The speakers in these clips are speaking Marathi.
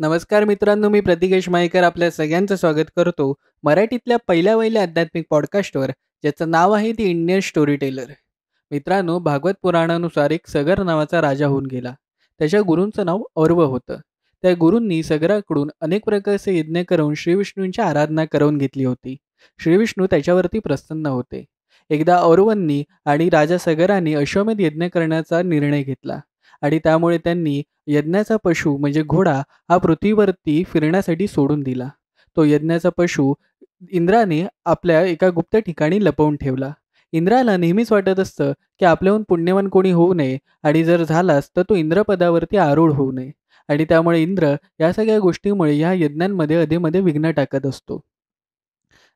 नमस्कार मित्रांनो मी प्रतिकेश मायकर आपल्या सगळ्यांचं स्वागत करतो मराठीतल्या पहिल्या वहिल्या आध्यात्मिक पॉडकास्टवर ज्याचं नाव आहे ती इंडियन स्टोरी टेलर मित्रांनो भागवत पुराणानुसार एक सगर नावाचा राजा होऊन गेला त्याच्या गुरूंचं नाव औरव होतं त्या गुरूंनी सगराकडून अनेक प्रकारचे यज्ञ करून श्रीविष्णूंची आराधना करून घेतली होती श्रीविष्णू त्याच्यावरती प्रसन्न होते एकदा औरवांनी आणि राजा सगरांनी अश्वमेध यज्ञ करण्याचा निर्णय घेतला आणि त्यामुळे त्यांनी यज्ञाचा पशु म्हणजे घोडा हा पृथ्वीवरती फिरण्यासाठी सोडून दिला तो यज्ञाचा पशु इंद्राने आपल्या एका गुप्त ठिकाणी लपवून ठेवला इंद्राला नेहमीच वाटत असतं की आपल्याहून पुण्यवान कोणी होऊ नये आणि जर झालास तर तो इंद्रपदावरती आरूढ होऊ नये आणि त्यामुळे इंद्र या सगळ्या गोष्टीमुळे या यज्ञांमध्ये अधेमध्ये विघ्न टाकत असतो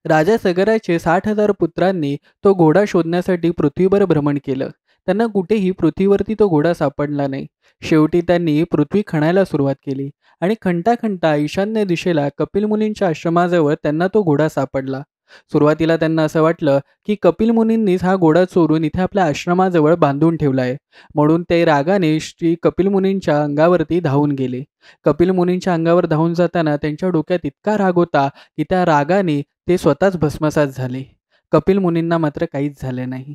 राजा सगराचे साठ हजार पुत्रांनी तो घोडा शोधण्यासाठी पृथ्वीवर भ्रमण केलं त्यांना कुठेही पृथ्वीवरती तो घोडा सापडला नाही शेवटी त्यांनी पृथ्वी खणायला सुरुवात केली आणि खंटा खणता ईशान्य दिशेला कपिल मुनींच्या आश्रमाजवळ त्यांना तो घोडा सापडला सुरुवातीला त्यांना असं वाटलं की कपिल मुनींनीच हा घोडा चोरून इथे आपल्या आश्रमाजवळ बांधून ठेवला आहे म्हणून ते रागाने श्री कपिल मुनींच्या अंगावरती धावून गेले कपिल मुनींच्या अंगावर धावून जाताना त्यांच्या डोक्यात इतका राग होता की त्या रागाने ते स्वतःच भस्मसात झाले कपिल मुनींना मात्र काहीच झाले नाही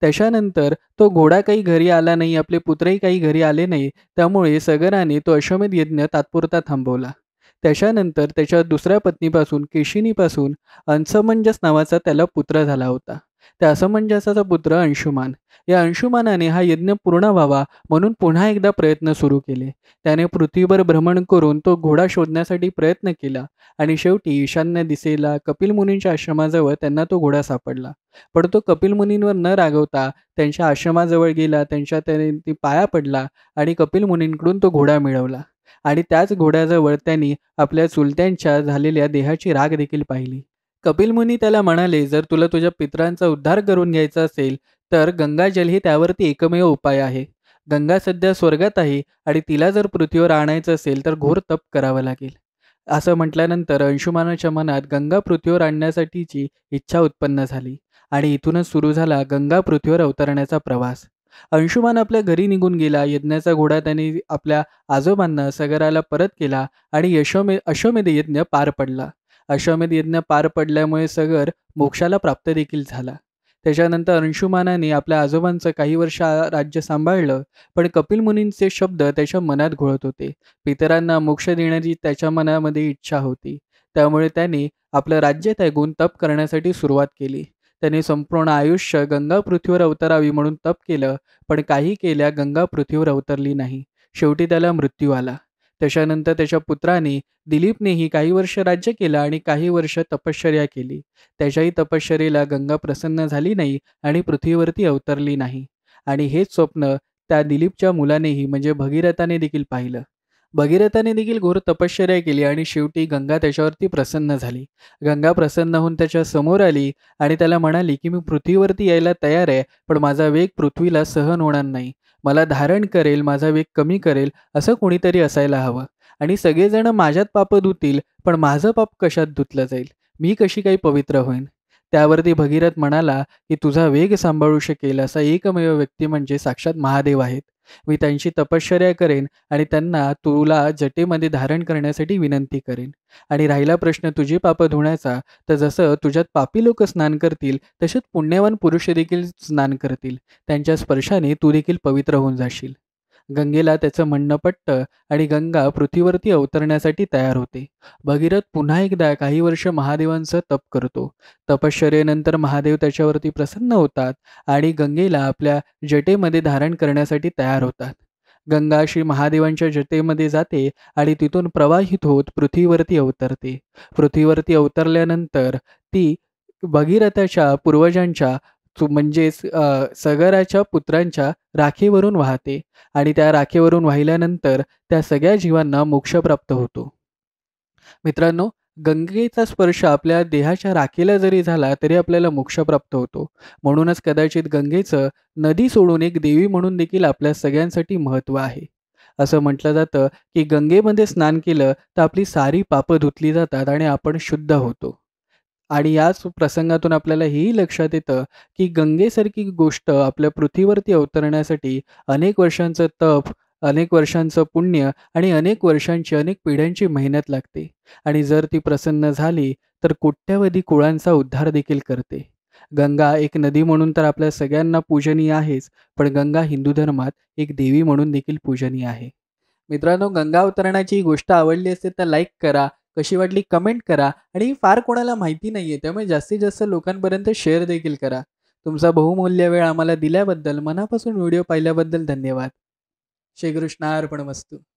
त्याच्यानंतर तो घोडा काही घरी आला नाही आपले पुत्रही काही घरी आले नाही त्यामुळे सगराने तो अश्वमेध यज्ञ तात्पुरता थांबवला त्याच्यानंतर त्याच्या दुसऱ्या पत्नीपासून केशिनीपासून अंसमंजस नावाचा त्याला पुत्र झाला होता त्या असमंजसाचा म्हणजे पुत्र अंशुमान या अंशुमानाने हा यज्ञ पूर्ण व्हावा म्हणून पुन्हा एकदा प्रयत्न सुरू केले त्याने पृथ्वीवर भ्रमण करून तो घोडा शोधण्यासाठी प्रयत्न केला आणि शेवटी ईशान्य दिसेला कपिल मुनींच्या आश्रमाजवळ त्यांना तो घोडा सापडला पण तो कपिल मुनींवर न रागवता त्यांच्या आश्रमाजवळ गेला त्यांच्या त्याने पाया पडला आणि कपिल मुनींकडून तो घोडा मिळवला आणि त्याच घोड्याजवळ त्यांनी आपल्या चुलत्यांच्या झालेल्या देहाची राग देखील पाहिली कपिल मुनी त्याला म्हणाले जर तुला तुझ्या पित्रांचा उद्धार करून घ्यायचा असेल तर गंगाजल ही त्यावरती एकमेव उपाय आहे गंगा सध्या स्वर्गात आहे आणि तिला जर पृथ्वीवर आणायचं असेल तर घोर तप करावं लागेल असं म्हटल्यानंतर अंशुमानाच्या मनात गंगा पृथ्वीवर आणण्यासाठीची इच्छा उत्पन्न झाली आणि इथूनच सुरू झाला गंगा पृथ्वीवर अवतरण्याचा प्रवास अंशुमान आपल्या घरी निघून गेला यज्ञाचा घोडा त्याने आपल्या आजोबांना सगराला परत केला आणि यशोमे अश्वमेध यज्ञ पार पडला अश्वमेध यज्ञ पार पडल्यामुळे सगर मोक्षाला प्राप्त देखील झाला त्याच्यानंतर अंशुमानाने आपल्या आजोबांचं काही वर्ष राज्य सांभाळलं पण कपिल मुनींचे शब्द त्याच्या मनात घोळत होते पितरांना मोक्ष देण्याची त्याच्या मनामध्ये इच्छा होती त्यामुळे त्याने आपलं राज्य त्यागून तप करण्यासाठी सुरुवात केली त्याने संपूर्ण आयुष्य गंगा पृथ्वीवर अवतरावी म्हणून तप केलं पण काही केल्या गंगा पृथ्वीवर अवतरली नाही शेवटी त्याला मृत्यू आला त्याच्यानंतर त्याच्या पुत्राने दिलीपनेही काही वर्ष राज्य केलं आणि काही वर्ष तपश्चर्या केली त्याच्याही तपश्चरेला गंगा प्रसन्न झाली नाही आणि पृथ्वीवरती अवतरली नाही आणि हेच स्वप्न त्या दिलीपच्या मुलानेही म्हणजे भगीरथाने देखील पाहिलं भगीरथाने देखील घोर तपश्चर्या केली आणि शेवटी गंगा त्याच्यावरती प्रसन्न झाली गंगा प्रसन्न होऊन त्याच्या समोर आली आणि त्याला म्हणाली की मी पृथ्वीवरती यायला तयार आहे पण माझा वेग पृथ्वीला सहन होणार नाही मला धारण करेल माझा वेग कमी करेल असं कोणीतरी असायला हवं आणि सगळेजण माझ्यात पापं धुतील पण माझं पाप कशात धुतलं जाईल मी कशी काही पवित्र होईन त्यावरती भगीरथ म्हणाला की तुझा वेग सांभाळू शकेल असा एकमेव व्यक्ती म्हणजे साक्षात महादेव आहेत मी त्यांची तपश्चर्या करेन आणि त्यांना तुला जटेमध्ये धारण करण्यासाठी विनंती करेन आणि राहिला प्रश्न तुझी पाप धुण्याचा तर जसं तुझ्यात पापी लोक स्नान करतील तसेच पुण्यवान पुरुष देखील स्नान करतील त्यांच्या स्पर्शाने तू देखील पवित्र होऊन जाशील गंगेला त्याचं म्हणणं पटतं आणि गंगा पृथ्वीवरती अवतरण्यासाठी तयार होते भगीरथ पुन्हा एकदा काही वर्ष महादेवांचं तप करतो तपश्चर्येनंतर महादेव त्याच्यावरती प्रसन्न होतात आणि गंगेला आपल्या जटेमध्ये धारण करण्यासाठी तयार होतात गंगा श्री महादेवांच्या जटेमध्ये जाते आणि तिथून प्रवाहित होत पृथ्वीवरती अवतरते पृथ्वीवरती अवतरल्यानंतर ती भगीरथाच्या पूर्वजांच्या म्हणजेच सगराच्या पुत्रांच्या राखेवरून वाहते आणि त्या राखेवरून वाहिल्यानंतर त्या सगळ्या जीवांना मोक्ष प्राप्त होतो मित्रांनो गंगेचा स्पर्श आपल्या देहाच्या राखेला जरी झाला तरी आपल्याला मोक्ष प्राप्त होतो म्हणूनच कदाचित गंगेचं नदी सोडून एक देवी म्हणून देखील आपल्या सगळ्यांसाठी महत्व आहे असं म्हटलं जातं की गंगेमध्ये स्नान केलं तर आपली सारी पापं धुतली जातात आणि आपण शुद्ध होतो आणि याच प्रसंगातून आपल्याला हेही लक्षात येतं की गंगेसारखी गोष्ट आपल्या पृथ्वीवरती अवतरण्यासाठी अनेक वर्षांचं तप अनेक वर्षांचं पुण्य आणि अनेक वर्षांची अनेक पिढ्यांची मेहनत लागते आणि जर ती प्रसन्न झाली तर कोट्यावधी कुळांचा उद्धार देखील करते गंगा एक नदी म्हणून तर आपल्या सगळ्यांना पूजनीय आहेच पण गंगा हिंदू धर्मात एक देवी म्हणून देखील पूजनीय आहे मित्रांनो गंगा अवतरणाची गोष्ट आवडली असेल तर लाईक करा कशी वाटली कमेंट करा आणि फार कोणाला माहिती नाही आहे त्यामुळे जास्तीत जास्त लोकांपर्यंत शेअर देखील करा तुमचा बहुमूल्य वेळ आम्हाला दिल्याबद्दल मनापासून व्हिडिओ पाहिल्याबद्दल धन्यवाद श्रीकृष्णार्पण वस्तू